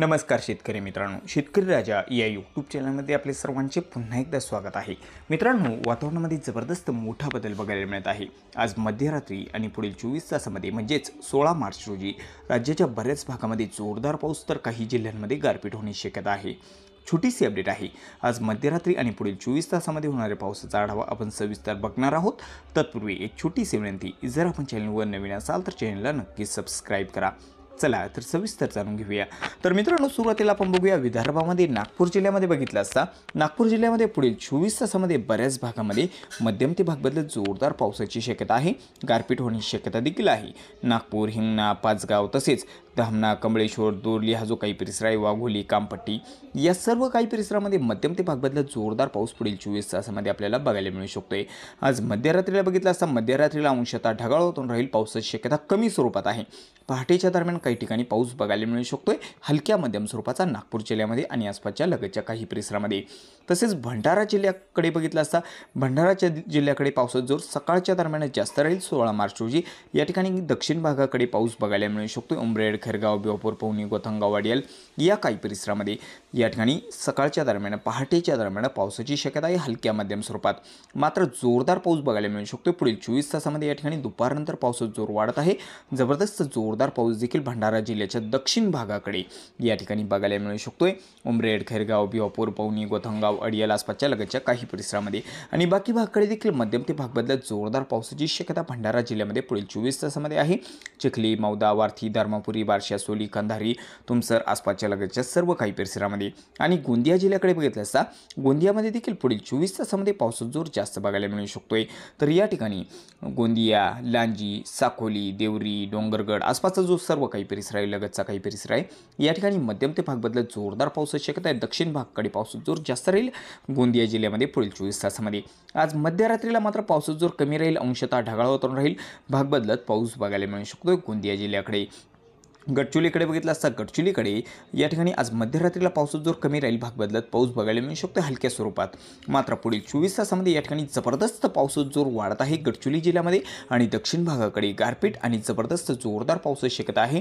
नमस्कार शेतकरी मित्रांनो शेतकरी राजा या यूट्यूब चॅनलमध्ये आपले सर्वांचे पुन्हा एकदा स्वागत आहे मित्रांनो वातावरणामध्ये जबरदस्त मोठा बदल बघायला मिळत आहे आज मध्यरात्री आणि पुढील चोवीस तासामध्ये म्हणजेच सोळा मार्च रोजी राज्याच्या बऱ्याच भागामध्ये जोरदार पाऊस तर काही जिल्ह्यांमध्ये गारपीट होण्याची शक्यता आहे छोटीशी अपडेट आहे आज मध्यरात्री आणि पुढील चोवीस तासामध्ये होणाऱ्या पावसाचा आढावा आपण सविस्तर बघणार आहोत तत्पूर्वी एक छोटीशी विनंती जर आपण चॅनलवर नवीन असाल तर चॅनलला नक्की सबस्क्राईब करा चला तर सविस्तर जाणून घेऊया तर मित्रांनो सुरुवातीला आपण बघूया विदर्भामध्ये नागपूर जिल्ह्यामध्ये बघितलं असता नागपूर जिल्ह्यामध्ये पुढील चोवीस तासामध्ये बऱ्याच भागामध्ये मध्यम ते भागबद्दल जोरदार पावसाची शक्यता आहे गारपीट होण्याची शक्यता देखील आहे नागपूर हिंगणा पाचगाव तसेच धामणा कमळेश्वर दोरली हा जो काही परिसर आहे वाघोली कामपट्टी या सर्व काही परिसरामध्ये मध्यम ते भागमधला जोरदार पाऊस पुढील चोवीस तासामध्ये आपल्याला बघायला मिळू शकतोय आज मध्यरात्रीला बघितलं असता मध्यरात्रीला अंशता ढगाळ होतून राहील पावसाची शक्यता कमी स्वरूपात आहे पहाटेच्या दरम्यान काही ठिकाणी पाऊस बघायला मिळू शकतोय हलक्या मध्यम स्वरूपाचा नागपूर जिल्ह्यामध्ये आणि आसपासच्या लगतच्या काही परिसरामध्ये तसेच भंडारा जिल्ह्याकडे बघितलं असता भंडाराच्या जिल्ह्याकडे पावसाचा जोर सकाळच्या दरम्यान जास्त राहील सोळा मार्च रोजी या ठिकाणी दक्षिण भागाकडे पाऊस बघायला मिळू शकतो उमरेड खेरगाव बिओपूर पवनी गोथंगावाडियल या काही परिसरामध्ये या ठिकाणी सकाळच्या दरम्यान पहाटेच्या दरम्यान पावसाची शक्यता आहे हलक्या मध्यम स्वरूपात मात्र जोरदार पाऊस बघायला मिळू शकतो पुढील चोवीस तासामध्ये या ठिकाणी दुपारनंतर पावसाचा जोर वाढत आहे जबरदस्त जोरदार पाऊस देखील भंडारा जिल्ह्याच्या दक्षिण भागाकडे या ठिकाणी बघायला मिळू शकतोय उमरेड खैरगाव भिवापूर पवनी गोथंगाव अडियल आसपासच्या लगतच्या काही परिसरामध्ये आणि बाकी भागाकडे देखील मध्यम ते भागबदल्यात जोरदार पावसाची शक्यता भंडारा जिल्ह्यामध्ये पुढील चोवीस तासामध्ये आहे चिखली मौदा वारथी धर्मपुरी बारशा सोली कंधारी तुमसर आसपासच्या लगतच्या सर्व काही परिसरामध्ये आणि गोंदिया जिल्ह्याकडे बघितलं असता गोंदियामध्ये देखील पुढील चोवीस तासामध्ये पावसाचा जोर जास्त बघायला मिळू शकतोय तर या ठिकाणी गोंदिया लांजी साकोली देवरी डोंगरगड आसपासचा जो सर्व काही परिसर आहे लगतचा काही परिसर आहे या ठिकाणी मध्यम ते भाग बदलत जोरदार पावसाची शक्यता आहे दक्षिण भागकडे पावसाचा जोर जास्त राहील गोंदिया जिल्ह्यामध्ये पुढील चोवीस तासामध्ये आज मध्यरात्रीला मात्र पावसाचा जोर कमी राहील अंशतः ढगाळ वातावरण राहील भाग बदलत पाऊस बघायला मिळू शकतोय गोंदिया जिल्ह्याकडे गडचुलीकडे बघितलं असता गडचुलीकडे या ठिकाणी आज मध्यरात्रीला पावसाचा जोर कमी राहील भाग बदलत पाऊस बघायला मिळू शकतो हलक्या स्वरूपात मात्र पुढील चोवीस तासामध्ये या ठिकाणी जबरदस्त पावसाचा जोर वाढत आहे गडचुली जिल्ह्यामध्ये आणि दक्षिण भागाकडे गारपीट आणि जबरदस्त जोरदार पाऊस शक्यता आहे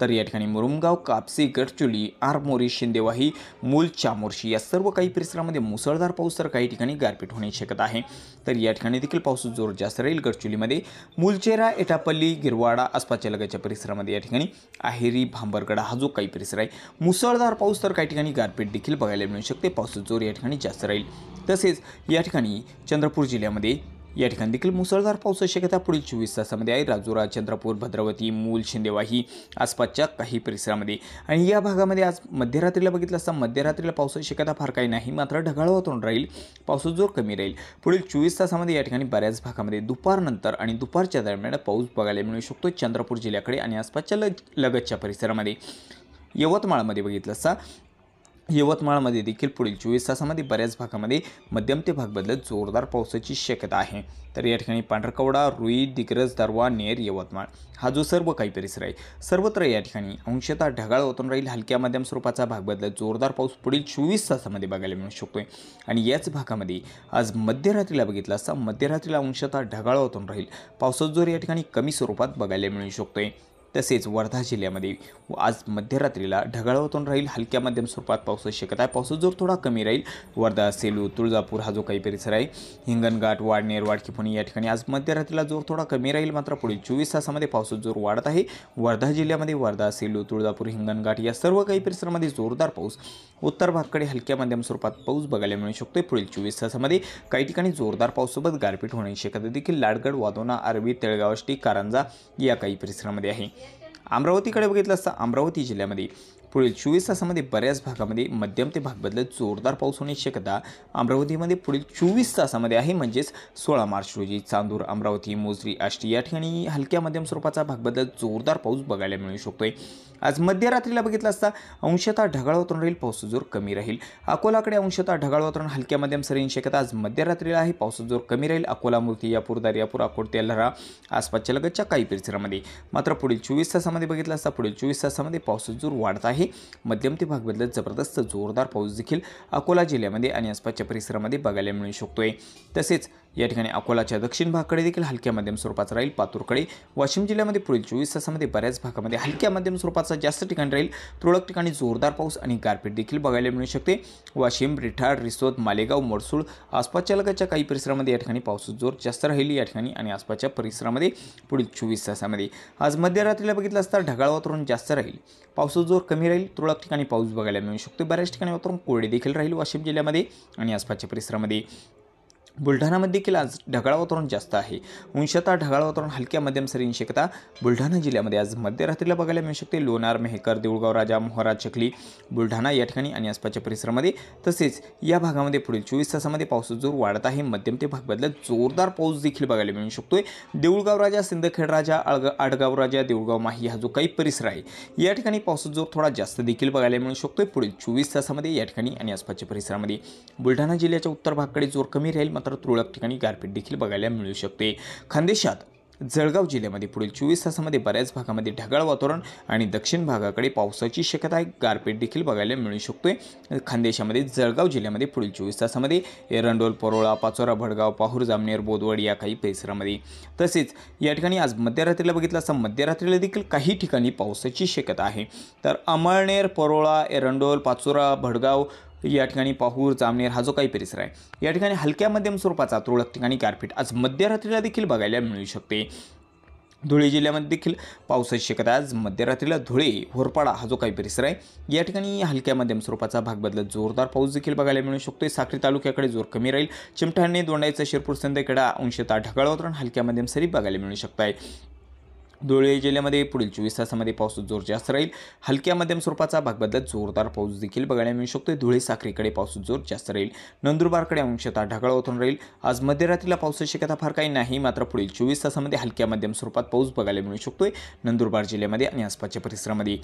तर या ठिकाणी मुरुमगाव कापसी गडचुली आरमोरी शिंदेवाही मूल चामोर्शी या सर्व काही परिसरामध्ये मुसळधार पाऊस तर काही ठिकाणी गारपीट होण्याची शक्यता आहे तर या ठिकाणी देखील पावसाचा जोर जास्त राहील गडचुलीमध्ये मुलचेरा एटापल्ली गिरवाडा आसपासच्या लगतच्या परिसरामध्ये या ठिकाणी आहेरी भांबरगडा हा जो काही परिसर आहे मुसळधार पाऊस तर काही ठिकाणी गारपीट देखील बघायला मिळू शकते पावसाचा जोर या ठिकाणी जास्त राहील तसेच या ठिकाणी चंद्रपूर जिल्ह्यामध्ये या ठिकाणी देखील मुसळधार पावसाची शक्यता पुढील चोवीस तासामध्ये आहे राजुरा चंद्रपूर भद्रवती मूल शिंदेवाही आसपासच्या काही परिसरामध्ये आणि या भागामध्ये आज मध्यरात्रीला बघितलं असता मध्यरात्रीला पावसाची शक्यता फार काही नाही मात्र ढगाळ वातावरण राहील पावसाचा जोर कमी राहील पुढील चोवीस तासामध्ये या ठिकाणी बऱ्याच भागामध्ये दुपारनंतर आणि दुपारच्या दरम्यान पाऊस बघायला मिळू शकतो चंद्रपूर जिल्ह्याकडे आणि आसपासच्या लगतच्या परिसरामध्ये यवतमाळमध्ये बघितलं असता यवतमाळमध्ये देखील पुढील चोवीस तासामध्ये बऱ्याच भागामध्ये मध्यम ते भाग बदलत जोरदार पावसाची शक्यता आहे तर या ठिकाणी पांढरकवडा रुई दिग्रज दरवा नेर यवतमाळ हा जो सर्व काही परिसर आहे सर्वत्र या ठिकाणी अंशतः ढगाळ होतून राहील हलक्या मध्यम स्वरूपाचा भाग बदलत जोरदार पाऊस पुढील चोवीस तासामध्ये बघायला मिळू शकतोय आणि याच भागामध्ये आज मध्यरात्रीला बघितलं असता मध्यरात्रीला अंशतः ढगाळ होतून राहील पावसाचा जोर या ठिकाणी कमी स्वरूपात बघायला मिळू शकतोय तसेच वर्धा जिल्ह्यामध्ये आज मध्यरात्रीला होतून राहील हलक्या मध्यम स्वरूपात पाऊस शक्यता आहे पाऊस जोर थोडा कमी राहील वर्धा सेलू तुळजापूर हा जो काही परिसर आहे हिंगणघाट वाडनेर वाडकीपुणी या ठिकाणी आज मध्यरात्रीला जोर थोडा कमी राहील मात्र पुढील चोवीस तासामध्ये पाऊस जोर वाढत आहे वर्धा जिल्ह्यामध्ये वर्धा सेलू तुळजापूर हिंगणघाट या सर्व काही परिसरामध्ये जोरदार पाऊस उत्तर भागकडे हलक्या मध्यम स्वरूपात पाऊस बघायला मिळू शकतो पुढील चोवीस तासामध्ये काही ठिकाणी जोरदार पाऊससोबत गारपीट होण्याची शक्यता देखील लाडगड वादोना अरबी तेळगावष्टी कारंजा या काही परिसरामध्ये आहे अमरावतीकडे बघितलं असता अमरावती जिल्ह्यामध्ये पुढील चोवीस तासामध्ये बऱ्याच भागामध्ये मध्यम ते भाग बदलत जोरदार पाऊस होण्याची शक्यता अमरावतीमध्ये पुढील चोवीस तासामध्ये आहे म्हणजेच सोळा मार्च रोजी चांदूर अमरावती मोजरी आष्टी या ठिकाणी हलक्या मध्यम स्वरूपाचा भाग बदलत जोरदार पाऊस बघायला मिळू शकतोय आज मध्यरात्रीला बघितलं असता अंशतः ढगाळ वातावरण राहील पाऊस जोर कमी राहील अकोलाकडे अंशतः ढगाळ वातावरण हलक्या मध्यम सरींची शक्यता आज मध्यरात्रीला आहे पावसाचा जोर कमी राहील अकोला मूर्ती यापूर दर्यापूर अकोट लहरा आसपासच्या लगतच्या काही परिसरामध्ये मात्र पुढील चोवीस तासामध्ये बघितलं असता पुढील चोवीस तासामध्ये पावसाचा जोर वाढत आहे आहे मध्यम ते भाग बदलत जबरदस्त जोरदार पाऊस देखील अकोला जिल्ह्यामध्ये आणि आसपासच्या परिसरामध्ये बघायला मिळू शकतो तसेच या ठिकाणी अकोलाच्या दक्षिण भागाकडे देखील हलक्या मध्यम स्वरूपाचा राहील पातूरकडे वाशिम जिल्ह्यामध्ये पुढील चोवीस तासामध्ये बऱ्याच भागामध्ये हलक्या मध्यम स्वरूपाचा जास्त ठिकाणी राहील तुरळक ठिकाणी जोरदार पाऊस आणि गारपीट देखील बघायला मिळू शकते वाशिम रिठाड रिसोद मालेगाव मडसूळ आसपासच्या लगतच्या काही परिसरामध्ये या ठिकाणी पाऊस जोर जास्त राहील या ठिकाणी आणि आसपासच्या परिसरामध्ये पुढील चोवीस तासामध्ये आज मध्यरात्रीला बघितलं असता ढगाळ वातावरण जास्त राहील पावसाचा जोर कमी राहील तुरळक ठिकाणी पाऊस बघायला मिळू शकतो बऱ्याच ठिकाणी वातावरण कोरडे देखील राहील वाशिम जिल्ह्यामध्ये आणि आसपासच्या परिसरामध्ये बुलढाणामध्ये देखील आज ढगाळ वातावरण जास्त आहे अंशतः ढगाळ वातावरण हलक्या मध्यम सरी शकता बुलढाणा जिल्ह्यामध्ये आज मध्यरात्रीला बघायला मिळू शकते लोणार मेहकर देऊळगाव राजा मोहरा चकली बुलढाणा या ठिकाणी आणि आसपासच्या परिसरामध्ये तसेच या भागामध्ये पुढील चोवीस तासामध्ये पावसाचा जोर वाढत आहे मध्यम ते भाग बदलत जोरदार पाऊस देखील बघायला मिळू शकतोय देऊळगाव राजा सिंदखेड राजा अळग आडगाव राजा देऊळगाव माही हा जो काही परिसर आहे या ठिकाणी पावसाचा जोर थोडा जास्त देखील बघायला मिळू शकतोय पुढील चोवीस तासामध्ये या ठिकाणी आणि आसपासच्या परिसरामध्ये बुलढाणा जिल्ह्याच्या उत्तर भागाकडे जोर कमी राहील मात्र तर तुरळक ठिकाणी गारपीट देखील बघायला मिळू शकते खानदेशात जळगाव जिल्ह्यामध्ये पुढील चोवीस तासामध्ये बऱ्याच भागामध्ये ढगाळ वातावरण आणि दक्षिण भागाकडे पावसाची शक्यता आहे गारपीट देखील बघायला मिळू शकतोय खानदेशामध्ये जळगाव जिल्ह्यामध्ये पुढील चोवीस तासामध्ये एरंडोल परोळा पाचोरा भडगाव पाहूर जामनेर बोदवड या काही परिसरामध्ये तसेच या ठिकाणी आज मध्यरात्रीला बघितलं असता मध्यरात्रीला देखील काही ठिकाणी पावसाची शक्यता आहे तर अमळनेर परोळा एरंडोल पाचोरा भडगाव या ठिकाणी पाहूर जामनेर हा जो काही परिसर आहे या ठिकाणी हलक्या मध्यम स्वरूपाचा तुरळक ठिकाणी गारपीट आज मध्यरात्रीला देखील बघायला मिळू शकते धुळे जिल्ह्यामध्ये देखील पावसाची शक्यता आज मध्यरात्रीला धुळे होरपाडा हा जो काही परिसर आहे या ठिकाणी हलक्या मध्यम स्वरूपाचा भाग बदलत जोरदार पाऊस देखील बघायला मिळू शकतो साखरी तालुक्याकडे जोर कमी राहील चिमठाणे दोंडाईचा शिरपूर संध्याकडा अंशता वातावरण हलक्या मध्यम सरी बघायला मिळू शकत आहे धुळे जिल्ह्यामध्ये पुढील चोवीस तासामध्ये पाऊस जोर जास्त राहील हलक्या मध्यम स्वरूपाचा भाग बदलत जोरदार पाऊस देखील बघायला मिळू शकतो धुळे साखरेकडे पाऊस जोर जास्त राहील नंदुरबारकडे अंशतः ढगाळ होतून राहील आज मध्यरात्रीला पावसाची शक्यता फार काही नाही मात्र पुढील चोवीस तासामध्ये हलक्या मध्यम स्वरूपात पाऊस बघायला मिळू शकतोय नंदुरबार जिल्ह्यामध्ये आणि आसपासच्या परिसरामध्ये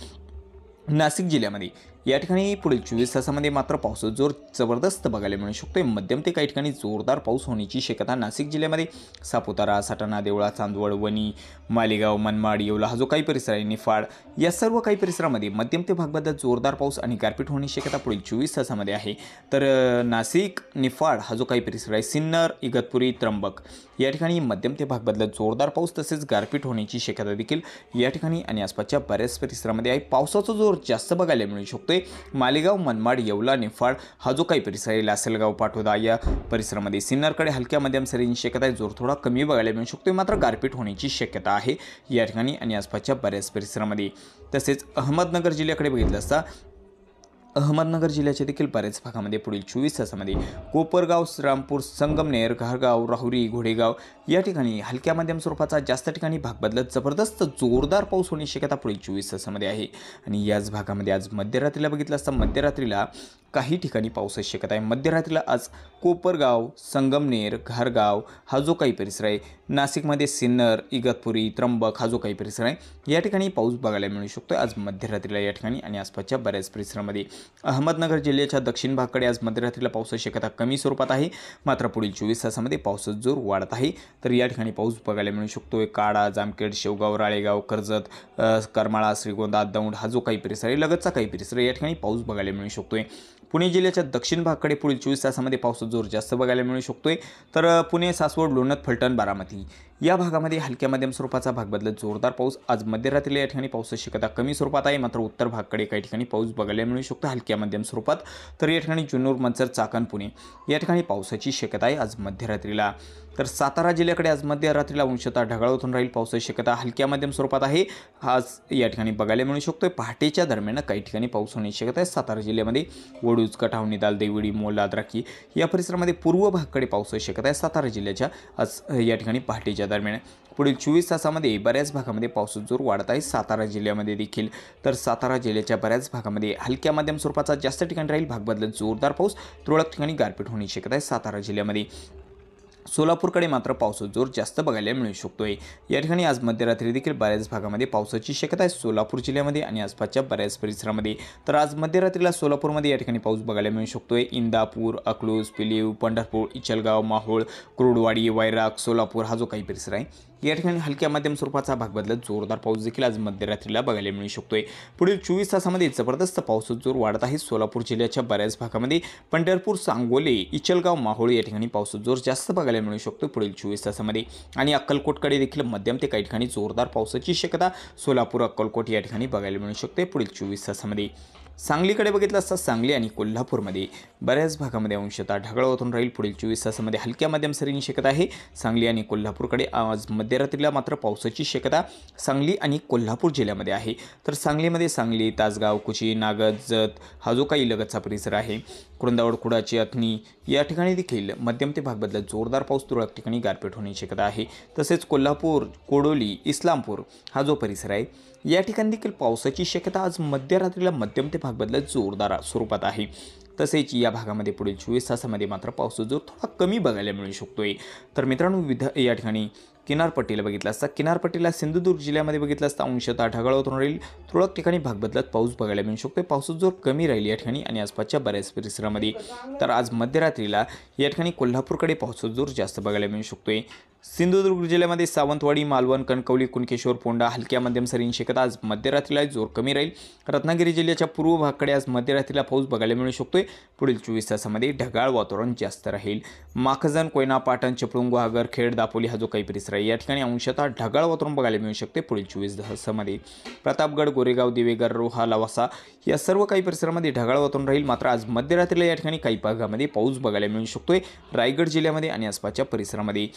नाशिक जिल्ह्यामध्ये या ठिकाणी पुढील चोवीस तासामध्ये मात्र पाऊस जोर जबरदस्त बघायला मिळू शकतो मध्यम ते काही ठिकाणी जोरदार पाऊस होण्याची शक्यता नाशिक जिल्ह्यामध्ये सापुतारा सटाणा देवळा चांदवड वणी मालेगाव मनमाड येवला हा जो काही परिसर आहे निफाड या सर्व काही परिसरामध्ये मध्यम ते भागबद्दल जोरदार पाऊस आणि गारपीट होण्याची शक्यता पुढील चोवीस तासामध्ये आहे तर नाशिक निफाड हा जो काही परिसर आहे सिन्नर इगतपुरी त्र्यंबक या ठिकाणी मध्यम ते भागबद्दल जोरदार पाऊस तसेच गारपीट होण्याची शक्यता देखील या ठिकाणी आणि आसपासच्या बऱ्याच परिसरामध्ये आहे पावसाचा जोर जास्त बघायला मिळू शकतो होते मालेगाव मनमाड येवला निफाड हा जो काही परिसर आहे लासलगाव पाठोदा या परिसरामध्ये सिन्नरकडे हलक्या मध्यम सरींची शक्यता आहे जोर थोडा कमी बघायला मिळू शकतो मात्र गारपीट होण्याची शक्यता आहे या ठिकाणी आणि आसपासच्या बऱ्याच परिसरामध्ये तसेच अहमदनगर जिल्ह्याकडे बघितलं असता अहमदनगर जिल्ह्याच्या देखील बऱ्याच भागामध्ये पुढील चोवीस तासामध्ये कोपरगाव रामपूर संगमनेर घारगाव राहुरी घोडेगाव या ठिकाणी हलक्या मध्यम स्वरूपाचा जास्त ठिकाणी भाग बदलत जबरदस्त जोरदार पाऊस होण्याची शक्यता पुढील चोवीस तासामध्ये आहे आणि याच भागामध्ये आज मध्यरात्रीला बघितलं असता मध्यरात्रीला काही ठिकाणी पाऊस शक्यता आहे मध्यरात्रीला आज कोपरगाव संगमनेर घारगाव हा जो काही परिसर आहे नाशिकमध्ये सिन्नर इगतपुरी त्र्यंबक हा जो काही परिसर आहे या ठिकाणी पाऊस बघायला मिळू शकतो आज मध्यरात्रीला या ठिकाणी आणि आसपासच्या बऱ्याच परिसरामध्ये अहमदनगर जिल्ह्याच्या दक्षिण भागकडे आज मध्यरात्रीला पावसाची शक्यता कमी स्वरूपात आहे मात्र पुढील चोवीस तासामध्ये पावसाचा जोर वाढत आहे तर या ठिकाणी पाऊस बघायला मिळू शकतो काडा जामखेड शेवगाव राळेगाव कर्जत करमाळा श्रीगोंदा दौंड हा जो काही परिसर आहे लगतचा काही परिसर या ठिकाणी पाऊस बघायला मिळू शकतोय पुणे जिल्ह्याच्या दक्षिण भागकडे पुढील चोवीस तासामध्ये पाऊस जोर जास्त बघायला मिळू शकतोय तर पुणे सासवड लोणत फलटण बारामती या भागामध्ये हलक्या मध्यम स्वरूपाचा भाग बदलत जोरदार पाऊस आज मध्यरात्रीला या ठिकाणी पावसाची शक्यता कमी स्वरूपात आहे मात्र उत्तर भागकडे काही ठिकाणी पाऊस बघायला मिळू शकतो हलक्या मध्यम स्वरूपात तर या ठिकाणी जुन्नूर मंचर चाकण पुणे या ठिकाणी पावसाची शक्यता आहे आज मध्यरात्रीला तर सातारा जिल्ह्याकडे आज मध्यरात्रीला ढगाळ होऊन राहील पावसाची शक्यता हलक्या मध्यम स्वरूपात आहे आज या ठिकाणी बघायला मिळू शकतोय पहाटेच्या दरम्यान काही ठिकाणी पाऊस होण्याची शक्यता आहे सातारा जिल्ह्यामध्ये वडू वाळूज कठावणी दाल देवडी मोला द्राक्षी या परिसरामध्ये पूर्व भागकडे पाऊस होऊ शकत आहे सातारा जिल्ह्याच्या आज या ठिकाणी पहाटेच्या दरम्यान पुढील चोवीस तासामध्ये बऱ्याच भागामध्ये पावसाचा जोर वाढत आहे सातारा जिल्ह्यामध्ये देखील तर सातारा जिल्ह्याच्या बऱ्याच भागामध्ये हलक्या माध्यम स्वरूपाचा जास्त ठिकाणी राहील भाग जोरदार पाऊस तुरळक ठिकाणी गारपीट होण्याची शक्यता आहे सातारा जिल्ह्यामध्ये सोलापूरकडे मात्र पावसाचा जोर जास्त बघायला मिळू शकतोय या ठिकाणी आज मध्यरात्री देखील बऱ्याच भागामध्ये पावसाची शक्यता आहे सोलापूर जिल्ह्यामध्ये आणि आसपासच्या बऱ्याच परिसरामध्ये तर आज मध्यरात्रीला सोलापूरमध्ये या ठिकाणी पाऊस बघायला मिळू शकतो आहे इंदापूर अकलूज पिलीव पंढरपूर इचलगाव माहोळ कुरुडवाडी वैराग सोलापूर हा जो काही परिसर आहे या ठिकाणी हलक्या मध्यम स्वरूपाचा भाग बदलत जोरदार पाऊस देखील आज मध्यरात्रीला बघायला मिळू शकतोय पुढील चोवीस तासामध्ये जबरदस्त पावसाचा जोर वाढत आहे सोलापूर जिल्ह्याच्या बऱ्याच भागामध्ये पंढरपूर सांगोली इचलगाव माहोळ या ठिकाणी पाऊस जोर जास्त बघायला मिळू शकतो पुढील चोवीस तासामध्ये आणि अक्कलकोटकडे देखील मध्यम ते काही ठिकाणी जोरदार पावसाची शक्यता सोलापूर अक्कलकोट या ठिकाणी बघायला मिळू शकते पुढील चोवीस तासामध्ये सांगलीकडे बघितलं असता सांगली आणि कोल्हापूरमध्ये बऱ्याच भागामध्ये अंशतः होतून राहील पुढील चोवीस तासामध्ये हलक्या माध्यम सरींनी शक्यता आहे सांगली आणि कोल्हापूरकडे आज मध्यरात्रीला मात्र पावसाची शक्यता सांगली आणि कोल्हापूर जिल्ह्यामध्ये आहे तर सांगलीमध्ये सांगली तासगाव कुची नागद जत हा जो काही लगतचा परिसर आहे कुरंदावड कुडाची अथनी या ठिकाणी देखील मध्यम ते भागबदलात जोरदार पाऊस तुरळक ठिकाणी गारपीट होण्याची शक्यता आहे तसेच कोल्हापूर कोडोली इस्लामपूर हा जो परिसर आहे या ठिकाणी देखील पावसाची शक्यता आज मध्यरात्रीला मध्यम ते भागबद्दल जोरदार स्वरूपात आहे तसेच या भागामध्ये पुढील चोवीस तासामध्ये मात्र पावसाचा जोर थोडा कमी बघायला मिळू शकतोय तर मित्रांनो विविध या ठिकाणी किनारपट्टीला बघितलं असता किनारपट्टीला सिंधुदुर्ग जिल्ह्यामध्ये बघितलं असता अंशतः ढगाळ होतून राहील तुरळक ठिकाणी भाग बदलत पाऊस बघायला मिळू शकतो पावसाचा जोर कमी राहील या ठिकाणी आणि आसपासच्या बऱ्याच परिसरामध्ये तर आज मध्यरात्रीला या ठिकाणी कोल्हापूरकडे पावसाचा जोर जास्त बघायला मिळू शकतोय सिंधुदुर्ग जिल्ह्यामध्ये सावंतवाडी मालवण कणकवली कुणकेश्वर पोंडा हलक्या मध्यम सरीन शेकत आज मध्यरात्रीला जोर कमी राहील रत्नागिरी जिल्ह्याच्या पूर्व भागाकडे आज मध्यरात्रीला पाऊस बघायला मिळू शकतोय पुढील चोवीस तासामध्ये ढगाळ वातावरण जास्त राहील माखजन कोयना पाटण चिपळूण गुहागर खेड दापोली हा जो काही परिसर आहे या ठिकाणी अंशतः ढगाळ वातावरण बघायला मिळू शकते पुढील चोवीस तासामध्ये प्रतापगड गोरेगाव दिवेगर रोहा लवासा या सर्व काही परिसरामध्ये ढगाळ वातावरण राहील मात्र आज मध्यरात्रीला या ठिकाणी काही भागामध्ये पाऊस बघायला मिळू शकतोय रायगड जिल्ह्यामध्ये आणि आसपासच्या परिसरामध्ये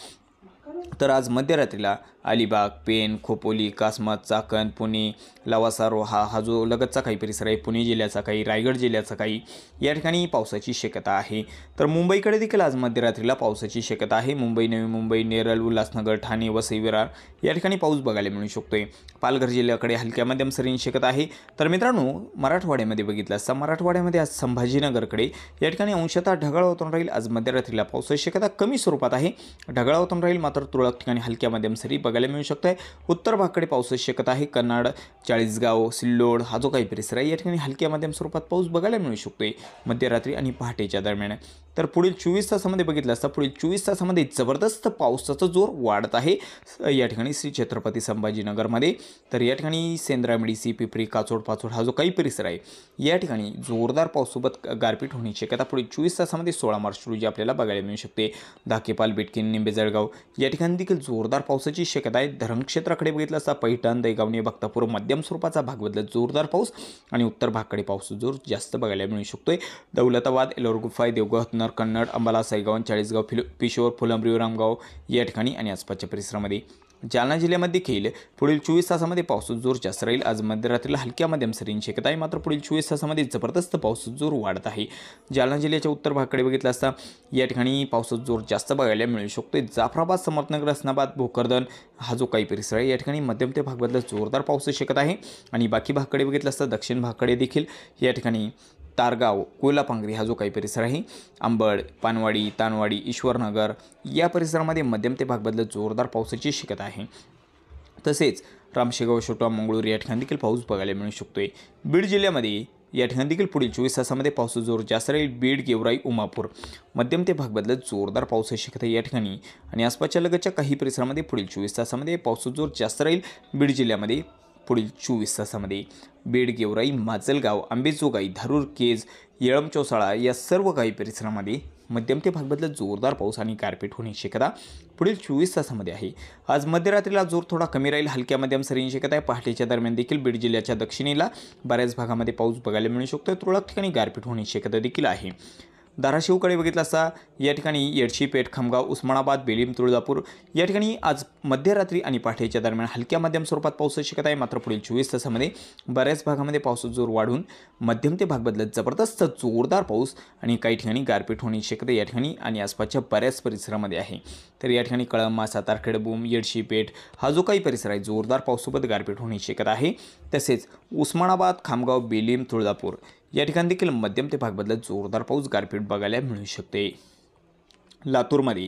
तर आज मध्यरात्रीला अलिबाग पेन खोपोली कासमत चाकण पुणे लवासा रोहा हा जो लगतचा काही परिसर आहे पुणे जिल्ह्याचा काही रायगड जिल्ह्याचा काही या ठिकाणी पावसाची शक्यता आहे तर मुंबईकडे देखील आज मध्यरात्रीला पावसाची शक्यता आहे मुंबई नवी मुंबई नेरळ उल्हासनगर ठाणे वसई विरार या ठिकाणी पाऊस बघायला मिळू आहे पालघर जिल्ह्याकडे हलक्या मध्यम सरींची शक्यता आहे तर मित्रांनो मराठवाड्यामध्ये बघितलं असता मराठवाड्यामध्ये आज संभाजीनगरकडे या ठिकाणी अंशतः ढगाळ होतून राहील आज मध्यरात्रीला पावसाची शक्यता कमी स्वरूपात आहे ढगाळ होतून राहील मात्र तुरळक ठिकाणी हलक्या मध्यम सरी बघायला मिळू शकत आहे उत्तर भागकडे पावसाची शक्यता आहे कन्नड चाळीसगाव सिल्लोड हा जो काही परिसर आहे या ठिकाणी हलक्या मध्यम स्वरूपात पाऊस बघायला मिळू शकतो मध्यरात्री आणि पहाटेच्या दरम्यान तर पुढील चोवीस तासामध्ये बघितलं असता पुढील चोवीस तासामध्ये जबरदस्त पावसाचा जोर वाढत आहे या ठिकाणी श्री छत्रपती संभाजीनगरमध्ये तर या ठिकाणी सी पिपरी काचोड पाचोड हा जो काही परिसर आहे या ठिकाणी जोरदार पावसासोबत गारपीट होण्याची शक्यता पुढील चोवीस तासामध्ये सोळा मार्च रोजी आपल्याला बघायला मिळू शकते धाकेपाल बिटकिन निंबे जळगाव या ठिकाणी दरम्यान देखील जोरदार पावसाची शक्यता आहे धरण क्षेत्राकडे बघितलं असता पैठण दैगावणी भक्तापूर मध्यम स्वरूपाचा भाग बदलत जोरदार पाऊस आणि उत्तर भागकडे पाऊस जोर जास्त बघायला मिळू शकतोय दौलताबाद एलोर गुफाय देवगाव कन्नड अंबाला सैगाव चाळीसगाव फिलो पिशोर फुलंब्रीव रामगाव या ठिकाणी आणि आसपासच्या परिसरामध्ये जालना जिल्ह्यामध्ये देखील पुढील चोवीस तासामध्ये पाऊस जोर जास्त राहील आज मध्यरात्रीला हलक्या मध्यम सरीन शक्यता आहे मात्र पुढील चोवीस तासामध्ये जबरदस्त पाऊस जोर वाढत आहे जालना जिल्ह्याच्या उत्तर भागाकडे बघितला असता या ठिकाणी पाऊस जोर जास्त बघायला मिळू शकतो जाफराबाद समर्थनगर असनाबाद भोकरदन हा जो काही परिसर आहे या ठिकाणी मध्यम ते भागबद्दल जोरदार पाऊस शकत आहे आणि बाकी भागकडे बघितलं असता दक्षिण भागाकडे देखील या ठिकाणी तारगाव कोयलापांगरी हा जो काही परिसर आहे आंबड पानवाडी तानवाडी ईश्वरनगर या परिसरामध्ये मध्यम ते भागबदल जोरदार पावसाची शिकत आहे तसेच रामशेगाव शोटा मंगळूर या ठिकाणी देखील पाऊस बघायला मिळू शकतोय बीड जिल्ह्यामध्ये या ठिकाणी देखील पुढील चोवीस तासामध्ये पावसाचा जोर जास्त राहील बीड गेवराई उमापूर मध्यम ते भाग बदलत जोरदार पाऊस शिकत आहे या ठिकाणी आणि आसपासच्या लगतच्या काही परिसरामध्ये पुढील चोवीस तासामध्ये पावसाचा जोर जास्त राहील बीड जिल्ह्यामध्ये पुढील चोवीस तासामध्ये बीड गेवराई माजलगाव आंबेजोगाई धारूर केज येळम चौसाळा या सर्व काही परिसरामध्ये मध्यम ते भागबदला जोरदार पाऊस आणि गारपीट होण्याची शक्यता पुढील चोवीस तासामध्ये आहे आज मध्यरात्रीला जोर थोडा कमी राहील हलक्या मध्यम सरींची शक्यता आहे पहाटेच्या दरम्यान देखील बीड जिल्ह्याच्या दक्षिणेला बऱ्याच भागामध्ये पाऊस बघायला मिळू शकतो तुरळक ठिकाणी गारपीट होण्याची शक्यता देखील आहे धाराशिवकडे बघितलं असता या ठिकाणी येडशीपेठ खामगाव उस्मानाबाद बेलीम तुळजापूर या ठिकाणी आज मध्यरात्री आणि पहाटेच्या दरम्यान हलक्या मध्यम स्वरूपात पाऊस शक्यता आहे मात्र पुढील चोवीस तासामध्ये बऱ्याच भागामध्ये पावसाचा जोर वाढून मध्यम ते भाग बदलत जबरदस्त जोरदार पाऊस आणि काही ठिकाणी गारपीट होण्याची शक्यता या ठिकाणी आणि आसपासच्या बऱ्याच परिसरामध्ये आहे तर या ठिकाणी कळंबा सातारखेडबूम येडशीपेठ हा जो काही परिसर आहे जोरदार पावसासोबत गारपीट होण्याची शक्यता आहे तसेच उस्मानाबाद खामगाव बेलीम तुळजापूर या ठिकाणी देखील मध्यम ते भागबदलत जोरदार पाऊस गारपीट बघायला मिळू शकते लातूरमध्ये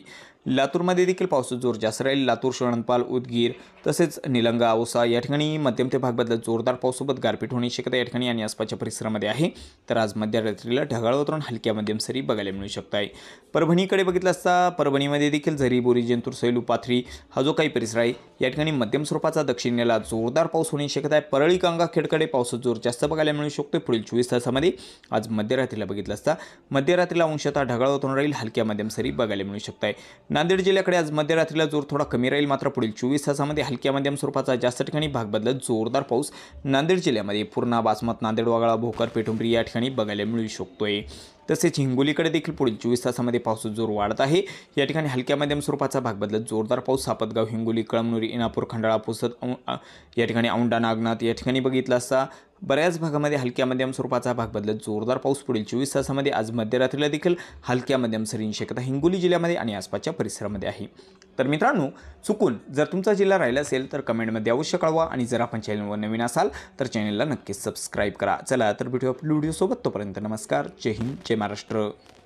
लातूरमध्ये देखील पावसाचा जोर जास्त राहील लातूर शरणपाल उदगीर तसेच निलंगा औसा या ठिकाणी मध्यम ते भागबद्दल जोरदार पावसोबत गारपीट होण्याची शक्यता या ठिकाणी आणि आसपासच्या परिसरामध्ये आहे तर आज मध्यरात्रीला ढगाळ वातावरण हलक्या मध्यम सरी बघायला मिळू शकत आहे परभणीकडे बघितलं असता परभणीमध्ये देखील झरी बोरी जंतूर सैलू पाथरी हा जो काही परिसर आहे या ठिकाणी मध्यम स्वरूपाचा दक्षिणेला जोरदार पाऊस होण्याची शक्यता आहे परळी गंगाखेडकडे खेडकडे पावसाचा जोर जास्त बघायला मिळू शकतो पुढील चोवीस तासामध्ये आज मध्यरात्रीला बघितलं असता मध्यरात्रीला अंशतः ढगाळ वातावरण राहील हलक्या मध्यम सरी बघायला मिळू शकत आहे नांदेड जिल्ह्याकडे आज मध्यरात्रीला जोर थोडा कमी राहील मात्र पुढील चोवीस तासामध्ये हलक्या मध्यम स्वरूपाचा जास्त ठिकाणी भाग बदलत जोरदार पाऊस नांदेड जिल्ह्यामध्ये पूर्णा बासमत नांदेड वागळा भोकर पेठुंबरी या ठिकाणी बघायला मिळू शकतोय तसेच हिंगोलीकडे देखील पुढील चोवीस तासामध्ये पाऊस जोर वाढत आहे या ठिकाणी हलक्या मध्यम स्वरूपाचा भाग बदलत जोरदार पाऊस सापतगाव हिंगोली कळमनुरी इनापूर खंडाळा पुसत या ठिकाणी औंडा नागनाथ या ठिकाणी बघितला असता बऱ्याच भागामध्ये हलक्या मध्यम स्वरूपाचा भाग बदलत जोरदार पाऊस पुढील चोवीस तासामध्ये आज मध्यरात्रीला देखील हलक्या मध्यम सरींची शक्यता हिंगोली जिल्ह्यामध्ये आणि आसपासच्या परिसरामध्ये आहे तर मित्रांनो चुकून जर तुमचा जिल्हा राहिला असेल तर कमेंटमध्ये अवश्य कळवा आणि जर आपण चॅनलवर नवीन असाल तर चॅनलला नक्कीच सबस्क्राईब करा चला तर व्हिडिओ व्हिडिओसोबत तोपर्यंत नमस्कार जय हिंद जय महाराष्ट्र